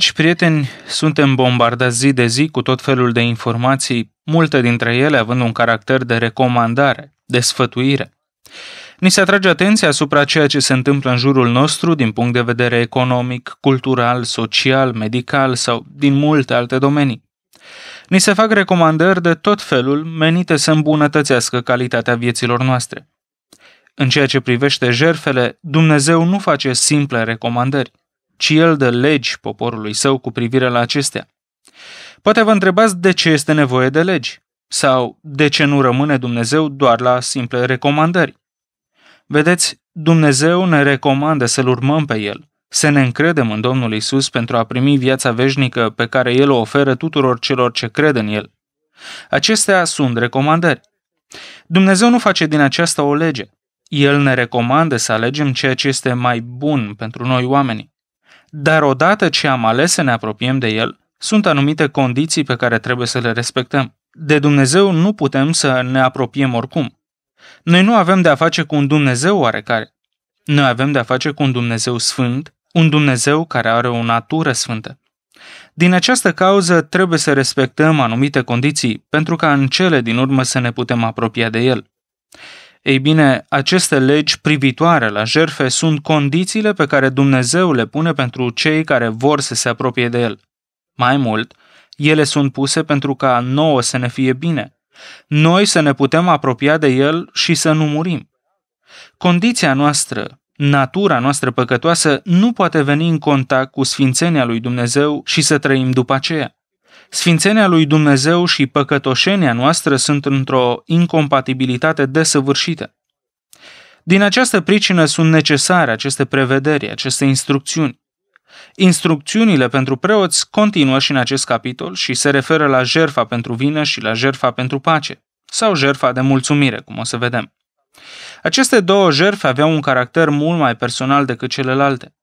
Dragi prieteni, suntem bombardați zi de zi cu tot felul de informații, multe dintre ele având un caracter de recomandare, de sfătuire. Ni se atrage atenția asupra ceea ce se întâmplă în jurul nostru din punct de vedere economic, cultural, social, medical sau din multe alte domenii. Ni se fac recomandări de tot felul menite să îmbunătățească calitatea vieților noastre. În ceea ce privește jerfele, Dumnezeu nu face simple recomandări ci el dă legi poporului său cu privire la acestea. Poate vă întrebați de ce este nevoie de legi sau de ce nu rămâne Dumnezeu doar la simple recomandări. Vedeți, Dumnezeu ne recomandă să-L urmăm pe El, să ne încredem în Domnul Isus pentru a primi viața veșnică pe care El o oferă tuturor celor ce cred în El. Acestea sunt recomandări. Dumnezeu nu face din aceasta o lege. El ne recomandă să alegem ceea ce este mai bun pentru noi oamenii dar odată ce am ales să ne apropiem de El, sunt anumite condiții pe care trebuie să le respectăm. De Dumnezeu nu putem să ne apropiem oricum. Noi nu avem de a face cu un Dumnezeu oarecare. Noi avem de a face cu un Dumnezeu sfânt, un Dumnezeu care are o natură sfântă. Din această cauză trebuie să respectăm anumite condiții pentru ca în cele din urmă să ne putem apropia de El. Ei bine, aceste legi privitoare la jerfe sunt condițiile pe care Dumnezeu le pune pentru cei care vor să se apropie de El. Mai mult, ele sunt puse pentru ca nouă să ne fie bine, noi să ne putem apropia de El și să nu murim. Condiția noastră, natura noastră păcătoasă, nu poate veni în contact cu sfințenia lui Dumnezeu și să trăim după aceea. Sfințenia lui Dumnezeu și păcătoșenia noastră sunt într-o incompatibilitate desăvârșită. Din această pricină sunt necesare aceste prevederi, aceste instrucțiuni. Instrucțiunile pentru preoți continuă și în acest capitol și se referă la jerfa pentru vină și la jerfa pentru pace, sau jerfa de mulțumire, cum o să vedem. Aceste două jerfe aveau un caracter mult mai personal decât celelalte.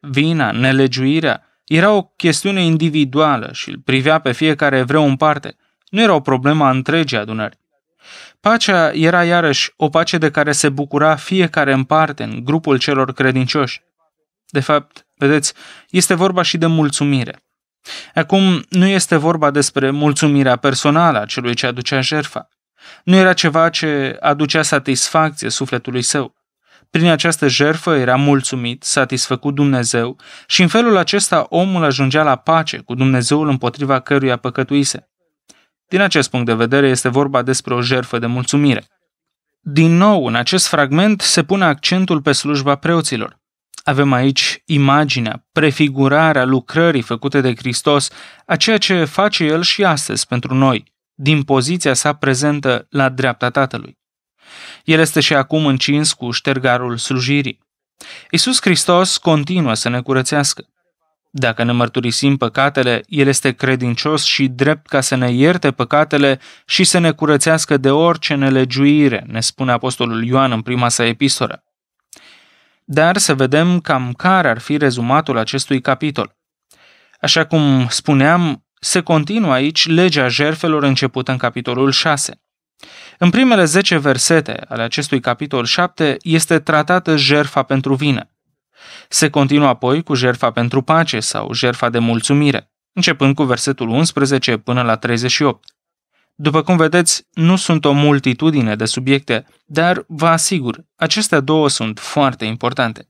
Vina, nelegiuirea, era o chestiune individuală și îl privea pe fiecare evreu în parte. Nu era o problemă a întregii adunări. Pacea era iarăși o pace de care se bucura fiecare în parte în grupul celor credincioși. De fapt, vedeți, este vorba și de mulțumire. Acum, nu este vorba despre mulțumirea personală a celui ce aducea jertfa. Nu era ceva ce aducea satisfacție sufletului său. Prin această jerfă era mulțumit, satisfăcut Dumnezeu și în felul acesta omul ajungea la pace cu Dumnezeul împotriva căruia păcătuise. Din acest punct de vedere este vorba despre o jerfă de mulțumire. Din nou, în acest fragment se pune accentul pe slujba preoților. Avem aici imaginea, prefigurarea lucrării făcute de Hristos, a ceea ce face El și astăzi pentru noi, din poziția sa prezentă la dreapta Tatălui. El este și acum încins cu ștergarul slujirii. Iisus Hristos continuă să ne curățească. Dacă ne mărturisim păcatele, El este credincios și drept ca să ne ierte păcatele și să ne curățească de orice nelegiuire, ne spune Apostolul Ioan în prima sa epistolă. Dar să vedem cam care ar fi rezumatul acestui capitol. Așa cum spuneam, se continuă aici legea jerfelor începută în capitolul 6. În primele 10 versete ale acestui capitol 7 este tratată jerfa pentru vină. Se continuă apoi cu jerfa pentru pace sau jerfa de mulțumire, începând cu versetul 11 până la 38. După cum vedeți, nu sunt o multitudine de subiecte, dar vă asigur, acestea două sunt foarte importante.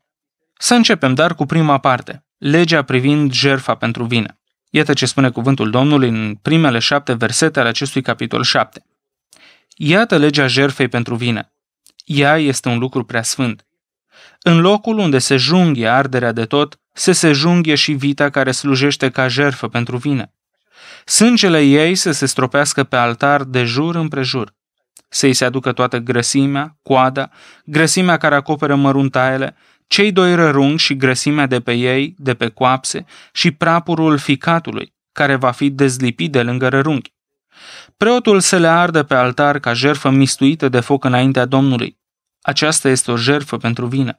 Să începem dar cu prima parte, legea privind jerfa pentru vină. Iată ce spune cuvântul Domnului în primele șapte versete ale acestui capitol 7. Iată legea jerfei pentru vină. Ea este un lucru prea sfânt. În locul unde se junghe arderea de tot, se se junghe și vita care slujește ca jerfă pentru vină. Sângele ei să se stropească pe altar de jur împrejur. Să-i se aducă toată grăsimea, coada, grăsimea care acoperă măruntaele, cei doi rărungi și grăsimea de pe ei, de pe coapse, și prapurul ficatului, care va fi dezlipit de lângă rărunghi. Preotul să le ardă pe altar ca jerfă mistuită de foc înaintea Domnului. Aceasta este o jerfă pentru vină.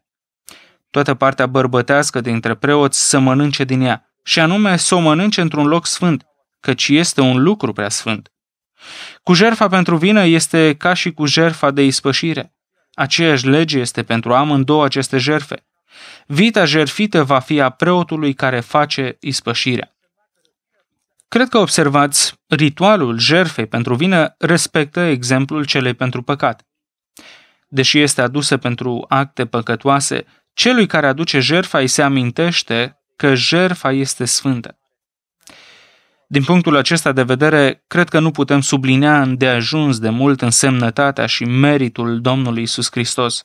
Toată partea bărbătească dintre preoți să mănânce din ea, și anume să o mănânce într-un loc sfânt, căci este un lucru prea sfânt. Cu jerfa pentru vină este ca și cu jerfa de ispășire. Aceeași lege este pentru amândouă aceste jerfe. Vita jerfită va fi a preotului care face ispășirea. Cred că observați, ritualul jerfei pentru vină respectă exemplul celei pentru păcat. Deși este adusă pentru acte păcătoase, celui care aduce jerfa îi se amintește că jerfa este sfântă. Din punctul acesta de vedere, cred că nu putem sublinea îndeajuns de mult însemnătatea și meritul Domnului Isus Hristos.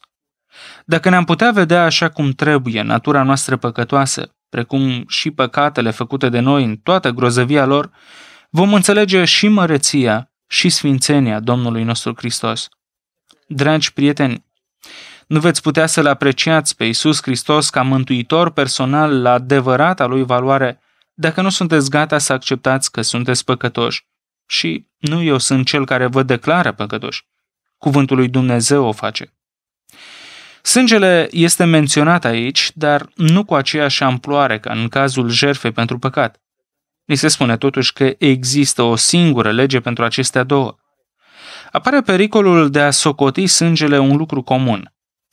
Dacă ne-am putea vedea așa cum trebuie natura noastră păcătoasă, precum și păcatele făcute de noi în toată grozăvia lor, vom înțelege și măreția și sfințenia Domnului nostru Hristos. Dragi prieteni, nu veți putea să-L apreciați pe Iisus Hristos ca mântuitor personal la adevărata lui valoare dacă nu sunteți gata să acceptați că sunteți păcătoși. Și nu eu sunt cel care vă declară păcătoși. Cuvântul lui Dumnezeu o face. Sângele este menționat aici, dar nu cu aceeași amploare ca în cazul jertfei pentru păcat. Ni se spune totuși că există o singură lege pentru acestea două. Apare pericolul de a socoti sângele un lucru comun,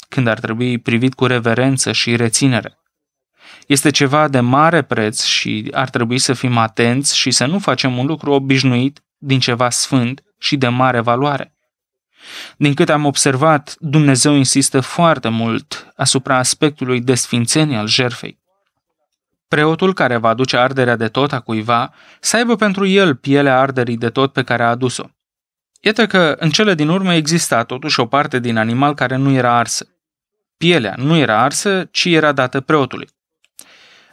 când ar trebui privit cu reverență și reținere. Este ceva de mare preț și ar trebui să fim atenți și să nu facem un lucru obișnuit din ceva sfânt și de mare valoare. Din câte am observat, Dumnezeu insistă foarte mult asupra aspectului de sfințenie al jerfei. Preotul care va aduce arderea de tot a cuiva să aibă pentru el pielea arderii de tot pe care a adus-o. Iată că în cele din urmă exista totuși o parte din animal care nu era arsă. Pielea nu era arsă, ci era dată preotului.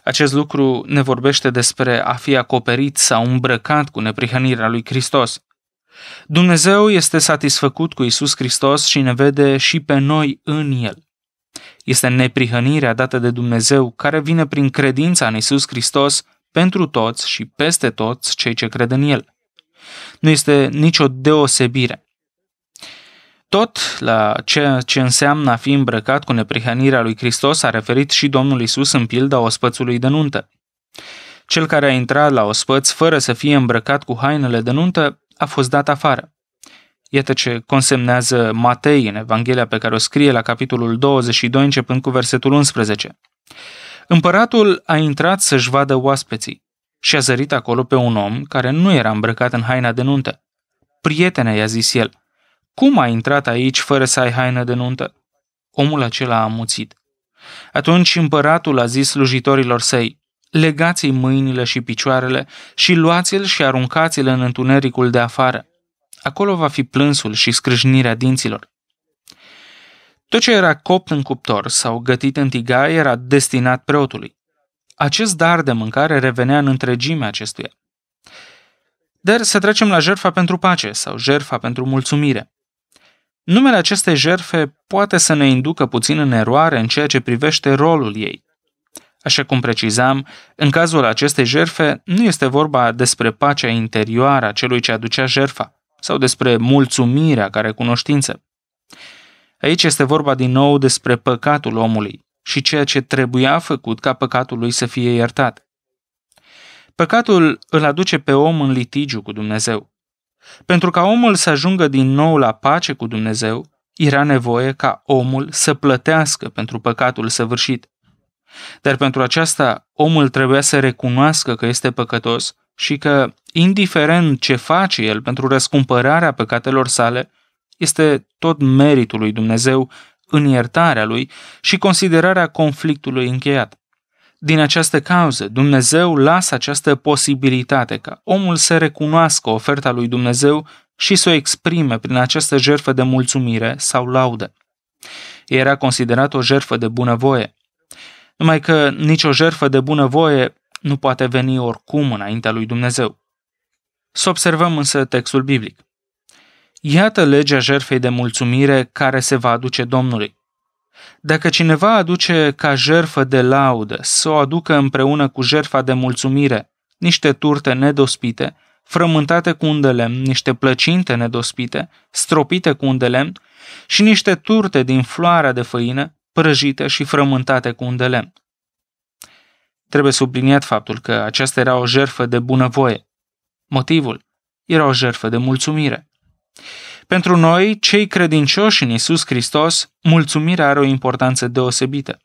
Acest lucru ne vorbește despre a fi acoperit sau îmbrăcat cu neprihănirea lui Hristos. Dumnezeu este satisfăcut cu Isus Hristos și ne vede și pe noi în El. Este neprihănirea dată de Dumnezeu care vine prin credința în Isus Hristos pentru toți și peste toți cei ce cred în El. Nu este nicio deosebire. Tot la ceea ce înseamnă a fi îmbrăcat cu neprihănirea lui Hristos a referit și Domnul Isus în pilda ospățului de nuntă. Cel care a intrat la ospăț fără să fie îmbrăcat cu hainele de nuntă a fost dat afară. Iată ce consemnează Matei în Evanghelia pe care o scrie la capitolul 22, începând cu versetul 11. Împăratul a intrat să-și vadă oaspeții și a zărit acolo pe un om care nu era îmbrăcat în haina de nuntă. Prietene, i-a zis el, cum ai intrat aici fără să ai haină de nuntă? Omul acela a muțit. Atunci împăratul a zis slujitorilor săi, legați-i mâinile și picioarele și luați-l și aruncați-l în întunericul de afară. Acolo va fi plânsul și scrâșnirea dinților. Tot ce era copt în cuptor sau gătit în tigaie era destinat preotului. Acest dar de mâncare revenea în întregime acestuia. Dar să trecem la jertfa pentru pace sau jertfa pentru mulțumire. Numele acestei jerfe poate să ne inducă puțin în eroare în ceea ce privește rolul ei. Așa cum precizam, în cazul acestei jerfe nu este vorba despre pacea interioară a celui ce aducea jerfa sau despre mulțumirea care cunoștință. Aici este vorba din nou despre păcatul omului și ceea ce trebuia făcut ca păcatul lui să fie iertat. Păcatul îl aduce pe om în litigiu cu Dumnezeu. Pentru ca omul să ajungă din nou la pace cu Dumnezeu, era nevoie ca omul să plătească pentru păcatul săvârșit. Dar pentru aceasta, omul trebuia să recunoască că este păcătos și că, indiferent ce face el pentru răscumpărarea păcatelor sale, este tot meritul lui Dumnezeu în iertarea lui și considerarea conflictului încheiat. Din această cauză, Dumnezeu lasă această posibilitate ca omul să recunoască oferta lui Dumnezeu și să o exprime prin această jertfă de mulțumire sau laudă. Era considerat o jertfă de bunăvoie numai că nicio jertfă de bunăvoie nu poate veni oricum înaintea lui Dumnezeu. Să observăm însă textul biblic. Iată legea jertfei de mulțumire care se va aduce Domnului. Dacă cineva aduce ca jertfă de laudă să o aducă împreună cu jertfa de mulțumire niște turte nedospite, frământate cu un de lemn, niște plăcinte nedospite, stropite cu un de lemn și niște turte din floarea de făină, prăjite și frământate cu un de lemn. Trebuie subliniat faptul că aceasta era o jerfă de bunăvoie. Motivul era o jerfă de mulțumire. Pentru noi, cei credincioși în Isus Hristos, mulțumirea are o importanță deosebită.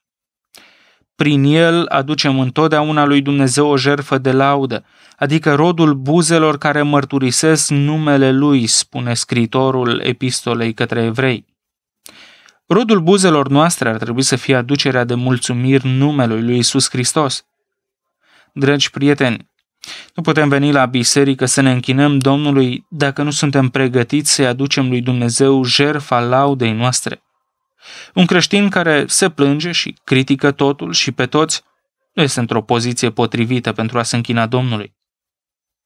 Prin el aducem întotdeauna lui Dumnezeu o jerfă de laudă, adică rodul buzelor care mărturisesc numele lui, spune scritorul epistolei către evrei. Rodul buzelor noastre ar trebui să fie aducerea de mulțumiri numelui lui Isus Hristos. Dragi prieteni, nu putem veni la biserică să ne închinăm Domnului dacă nu suntem pregătiți să-i aducem lui Dumnezeu jerfa laudei noastre. Un creștin care se plânge și critică totul și pe toți nu este într-o poziție potrivită pentru a se închina Domnului.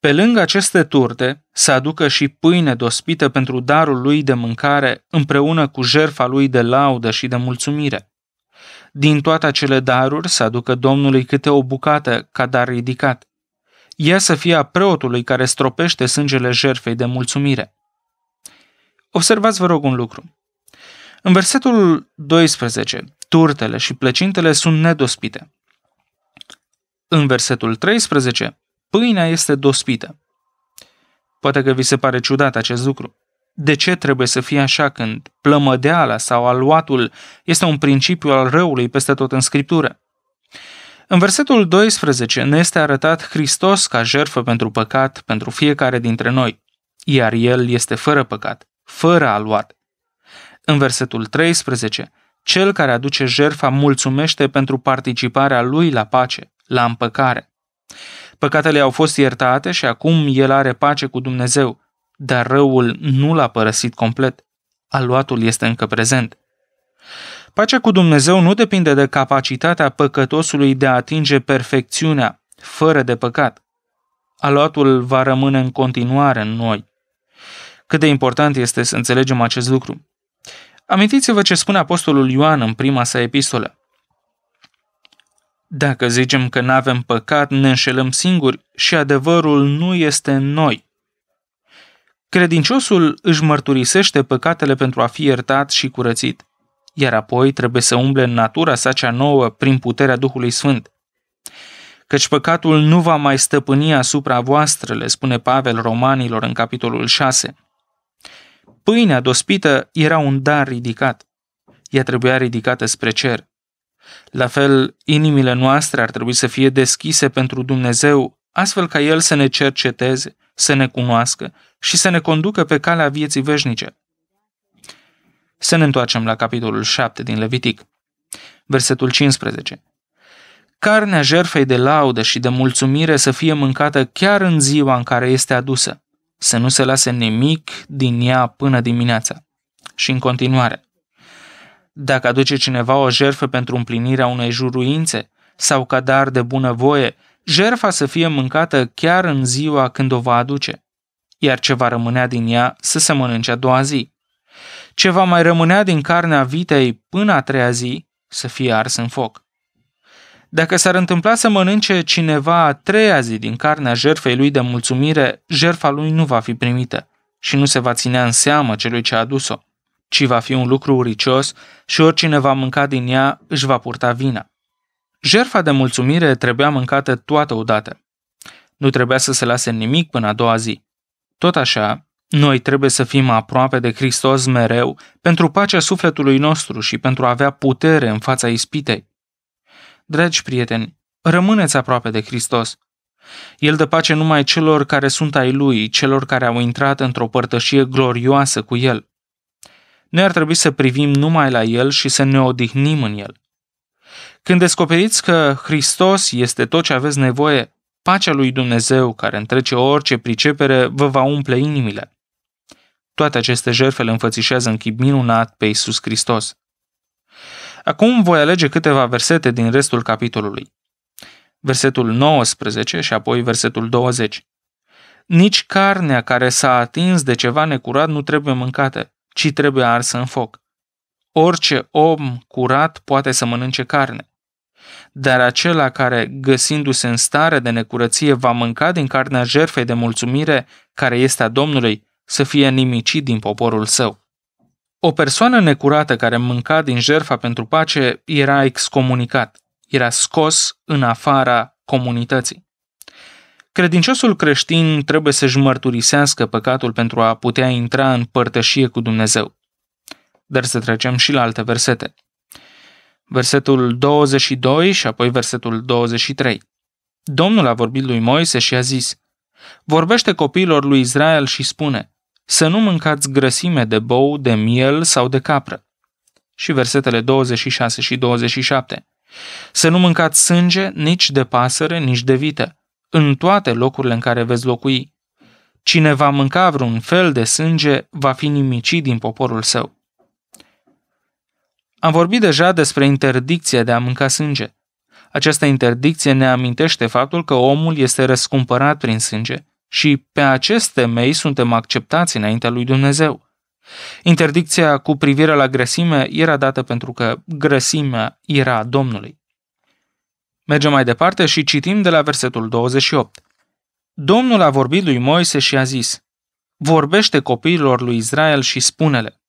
Pe lângă aceste turte, să aducă și pâine dospită pentru darul lui de mâncare împreună cu jerfa lui de laudă și de mulțumire. Din toate acele daruri să aducă Domnului câte o bucată ca dar ridicat. Ea să fie a preotului care stropește sângele jerfei de mulțumire. Observați, vă rog, un lucru. În versetul 12, turtele și plăcintele sunt nedospite. În versetul 13, Pâinea este dospită. Poate că vi se pare ciudat acest lucru. De ce trebuie să fie așa când plămădeala sau aluatul este un principiu al răului peste tot în Scriptură? În versetul 12 ne este arătat Hristos ca jertfă pentru păcat pentru fiecare dintre noi, iar El este fără păcat, fără aluat. În versetul 13, cel care aduce jertfa mulțumește pentru participarea lui la pace, la împăcare. Păcatele au fost iertate și acum el are pace cu Dumnezeu, dar răul nu l-a părăsit complet. Aluatul este încă prezent. Pacea cu Dumnezeu nu depinde de capacitatea păcătosului de a atinge perfecțiunea, fără de păcat. Aluatul va rămâne în continuare în noi. Cât de important este să înțelegem acest lucru. Amintiți-vă ce spune Apostolul Ioan în prima sa epistolă. Dacă zicem că nu avem păcat, ne înșelăm singuri și adevărul nu este în noi. Credinciosul își mărturisește păcatele pentru a fi iertat și curățit, iar apoi trebuie să umble în natura sa cea nouă prin puterea Duhului Sfânt. Căci păcatul nu va mai stăpâni asupra voastră, le spune Pavel romanilor în capitolul 6. Pâinea dospită era un dar ridicat. Ea trebuia ridicată spre cer. La fel, inimile noastre ar trebui să fie deschise pentru Dumnezeu, astfel ca El să ne cerceteze, să ne cunoască și să ne conducă pe calea vieții veșnice. Să ne întoarcem la capitolul 7 din Levitic, versetul 15. Carnea jerfei de laudă și de mulțumire să fie mâncată chiar în ziua în care este adusă, să nu se lase nimic din ea până dimineața. Și în continuare. Dacă aduce cineva o jerfă pentru împlinirea unei juruințe sau ca dar de bunăvoie, jerfa să fie mâncată chiar în ziua când o va aduce, iar ce va rămânea din ea să se mănânce a doua zi. Ce va mai rămânea din carnea vitei până a treia zi să fie ars în foc. Dacă s-ar întâmpla să mănânce cineva a treia zi din carnea jerfei lui de mulțumire, jerfa lui nu va fi primită și nu se va ținea în seamă celui ce a adus-o ci va fi un lucru uricios și oricine va mânca din ea își va purta vina. Jerfa de mulțumire trebuia mâncată toată odată. Nu trebuia să se lase nimic până a doua zi. Tot așa, noi trebuie să fim aproape de Hristos mereu pentru pacea sufletului nostru și pentru a avea putere în fața ispitei. Dragi prieteni, rămâneți aproape de Hristos. El dă pace numai celor care sunt ai Lui, celor care au intrat într-o părtășie glorioasă cu El. Noi ar trebui să privim numai la El și să ne odihnim în El. Când descoperiți că Hristos este tot ce aveți nevoie, pacea lui Dumnezeu, care întrece orice pricepere, vă va umple inimile. Toate aceste jertfe le înfățișează în chip minunat pe Isus Hristos. Acum voi alege câteva versete din restul capitolului. Versetul 19 și apoi versetul 20. Nici carnea care s-a atins de ceva necurat nu trebuie mâncată, ci trebuie arsă în foc. Orice om curat poate să mănânce carne. Dar acela care, găsindu-se în stare de necurăție, va mânca din carnea jerfei de mulțumire care este a Domnului, să fie nimicit din poporul său. O persoană necurată care mânca din jerfa pentru pace era excomunicat, era scos în afara comunității. Credinciosul creștin trebuie să-și mărturisească păcatul pentru a putea intra în părtășie cu Dumnezeu. Dar să trecem și la alte versete. Versetul 22 și apoi versetul 23. Domnul a vorbit lui Moise și a zis, Vorbește copiilor lui Israel și spune, să nu mâncați grăsime de bou, de miel sau de capră. Și versetele 26 și 27. Să nu mâncați sânge nici de pasăre, nici de vită, în toate locurile în care veți locui. Cine va mânca vreun fel de sânge va fi nimicit din poporul său. Am vorbit deja despre interdicția de a mânca sânge. Această interdicție ne amintește faptul că omul este răscumpărat prin sânge și pe acest temei suntem acceptați înaintea lui Dumnezeu. Interdicția cu privire la grăsime era dată pentru că grăsimea era a Domnului. Mergem mai departe și citim de la versetul 28. Domnul a vorbit lui Moise și a zis, Vorbește copiilor lui Israel și spune-le,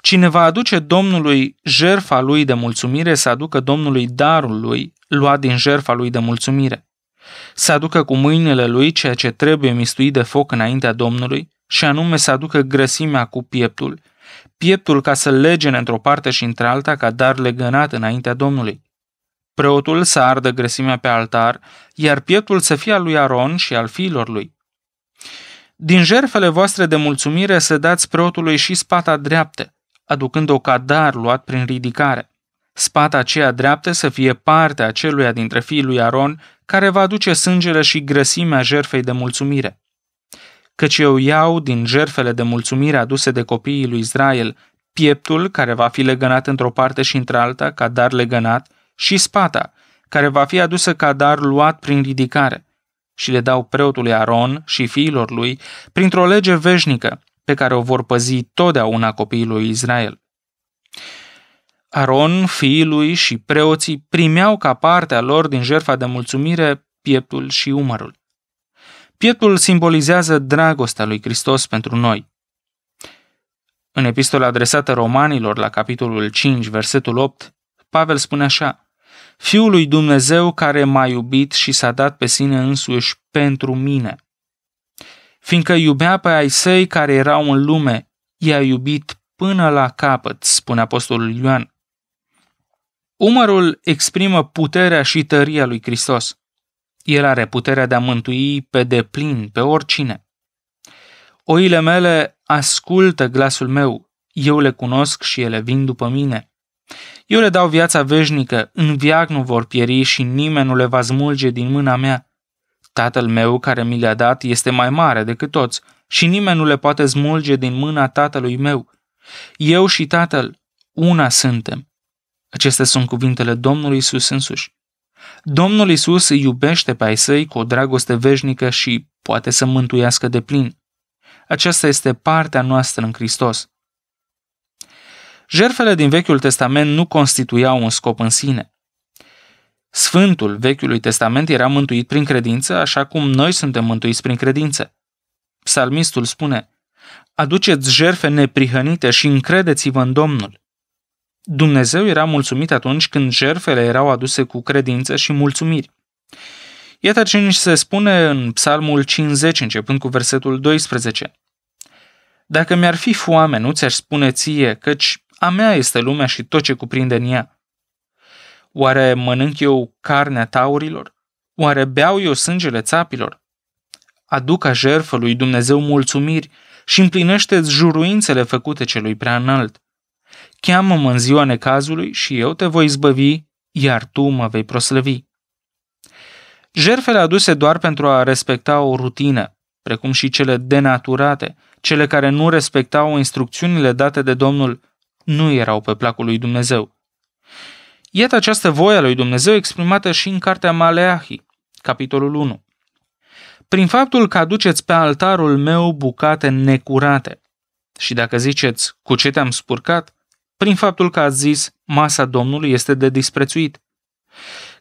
Cine va aduce Domnului jerfa lui de mulțumire să aducă Domnului darul lui, luat din jerfa lui de mulțumire. Să aducă cu mâinile lui ceea ce trebuie mistuit de foc înaintea Domnului, și anume să aducă grăsimea cu pieptul, pieptul ca să lege într-o parte și într-alta ca dar legănat înaintea Domnului. Preotul să ardă grăsimea pe altar, iar pietul să fie al lui Aron și al fiilor lui. Din jerfele voastre de mulțumire să dați preotului și spata dreaptă, aducând-o cadar luat prin ridicare. Spata aceea dreaptă să fie partea aceluia dintre fiii lui Aron care va aduce sângele și grăsimea jerfei de mulțumire. Căci eu iau din jerfele de mulțumire aduse de copiii lui Israel pieptul care va fi legănat într-o parte și într-alta ca dar legănat și spata, care va fi adusă ca dar luat prin ridicare. Și le dau preotului Aron și fiilor lui printr-o lege veșnică pe care o vor păzi totdeauna copiii lui Israel. Aron, fiii lui și preoții primeau ca partea lor din jertfa de mulțumire pieptul și umărul. Pieptul simbolizează dragostea lui Hristos pentru noi. În epistola adresată romanilor la capitolul 5, versetul 8, Pavel spune așa Fiul lui Dumnezeu care m-a iubit și s-a dat pe sine însuși pentru mine. Fiindcă iubea pe ai săi care erau în lume, i-a iubit până la capăt, spune apostolul Ioan. Umărul exprimă puterea și tăria lui Hristos. El are puterea de a mântui pe deplin pe oricine. Oile mele ascultă glasul meu, eu le cunosc și ele vin după mine. Eu le dau viața veșnică, în viac nu vor pieri și nimeni nu le va smulge din mâna mea. Tatăl meu care mi le-a dat este mai mare decât toți și nimeni nu le poate smulge din mâna tatălui meu. Eu și tatăl una suntem. Acestea sunt cuvintele Domnului Isus însuși. Domnul Isus îi iubește pe ai săi cu o dragoste veșnică și poate să mântuiască de plin. Aceasta este partea noastră în Hristos. Jerfele din Vechiul Testament nu constituiau un scop în sine. Sfântul Vechiului Testament era mântuit prin credință, așa cum noi suntem mântuiți prin credință. Psalmistul spune, Aduceți jerfe neprihănite și încredeți-vă în Domnul. Dumnezeu era mulțumit atunci când jerfele erau aduse cu credință și mulțumiri. Iată ce se spune în Psalmul 50, începând cu versetul 12. Dacă mi-ar fi foame, nu ți-aș spune ție, căci a mea este lumea și tot ce cuprinde în ea. Oare mănânc eu carnea taurilor? Oare beau eu sângele țapilor? Aduc a jerfă lui Dumnezeu mulțumiri și împlinește juruințele făcute celui prea înalt. Cheamă-mă în ziua necazului și eu te voi zbăvi, iar tu mă vei proslăvi. Jerfele aduse doar pentru a respecta o rutină, precum și cele denaturate, cele care nu respectau instrucțiunile date de Domnul nu erau pe placul lui Dumnezeu. Iată această voie a lui Dumnezeu exprimată și în cartea Maleahi, capitolul 1. Prin faptul că aduceți pe altarul meu bucate necurate și dacă ziceți cu ce te-am spurcat, prin faptul că ați zis masa Domnului este de disprețuit.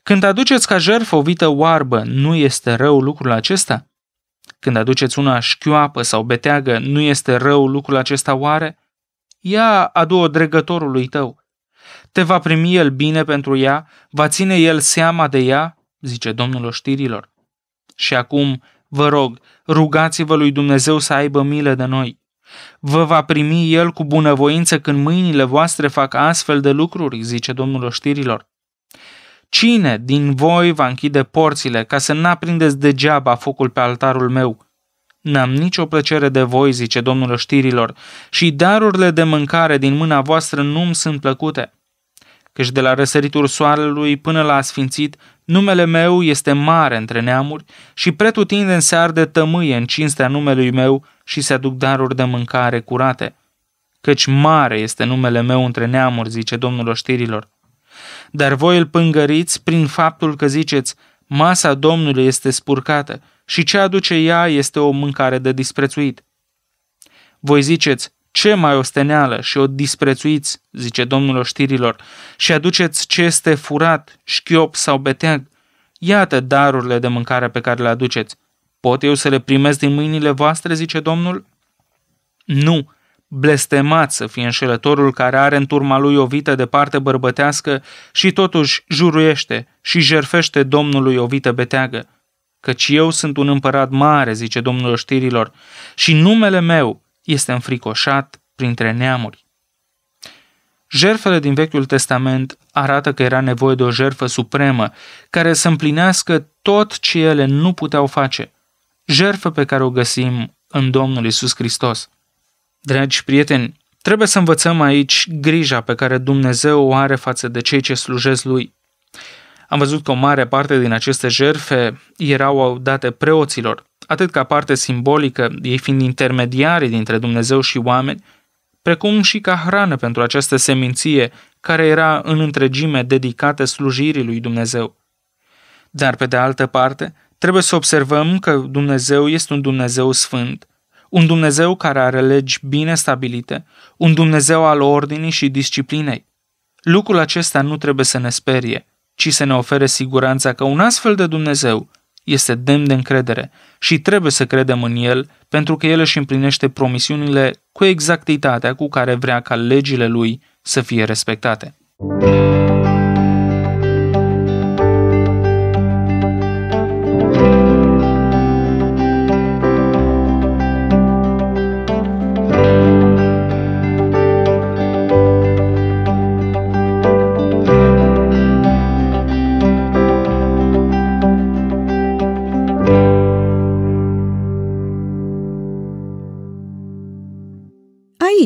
Când aduceți ca jertfă o vită oarbă, nu este rău lucrul acesta? Când aduceți una șchioapă sau beteagă, nu este rău lucrul acesta oare? Ia adu-o dregătorului tău. Te va primi el bine pentru ea, va ține el seama de ea, zice Domnul oștirilor. Și acum, vă rog, rugați-vă lui Dumnezeu să aibă milă de noi. Vă va primi el cu bunăvoință când mâinile voastre fac astfel de lucruri, zice Domnul oștirilor. Cine din voi va închide porțile ca să n-aprindeți degeaba focul pe altarul meu? N-am nicio plăcere de voi, zice Domnul Oștirilor, și darurile de mâncare din mâna voastră nu-mi sunt plăcute. Căci de la răsăritul soarelui până la asfințit, numele meu este mare între neamuri și pretutindeni se arde tămâie în cinstea numelui meu și se aduc daruri de mâncare curate. Căci mare este numele meu între neamuri, zice Domnul Oștirilor. Dar voi îl pângăriți prin faptul că ziceți, masa Domnului este spurcată, și ce aduce ea este o mâncare de disprețuit. Voi ziceți, ce mai osteneală și o disprețuiți, zice domnul oștirilor, și aduceți ce este furat, șchiop sau beteag. Iată darurile de mâncare pe care le aduceți. Pot eu să le primesc din mâinile voastre, zice domnul? Nu, blestemat să fie înșelătorul care are în turma lui o vită de parte bărbătească și totuși juruiește și jerfește domnului o vită beteagă căci eu sunt un împărat mare, zice Domnul Oștirilor, și numele meu este înfricoșat printre neamuri. Jerfele din Vechiul Testament arată că era nevoie de o jerfă supremă, care să împlinească tot ce ele nu puteau face, jerfă pe care o găsim în Domnul Isus Hristos. Dragi prieteni, trebuie să învățăm aici grija pe care Dumnezeu o are față de cei ce slujesc Lui. Am văzut că o mare parte din aceste jerfe erau date preoților, atât ca parte simbolică, ei fiind intermediari dintre Dumnezeu și oameni, precum și ca hrană pentru această seminție care era în întregime dedicată slujirii lui Dumnezeu. Dar, pe de altă parte, trebuie să observăm că Dumnezeu este un Dumnezeu sfânt, un Dumnezeu care are legi bine stabilite, un Dumnezeu al ordinii și disciplinei. Lucrul acesta nu trebuie să ne sperie – ci să ne ofere siguranța că un astfel de Dumnezeu este demn de încredere și trebuie să credem în El pentru că El își împlinește promisiunile cu exactitatea cu care vrea ca legile Lui să fie respectate. Thank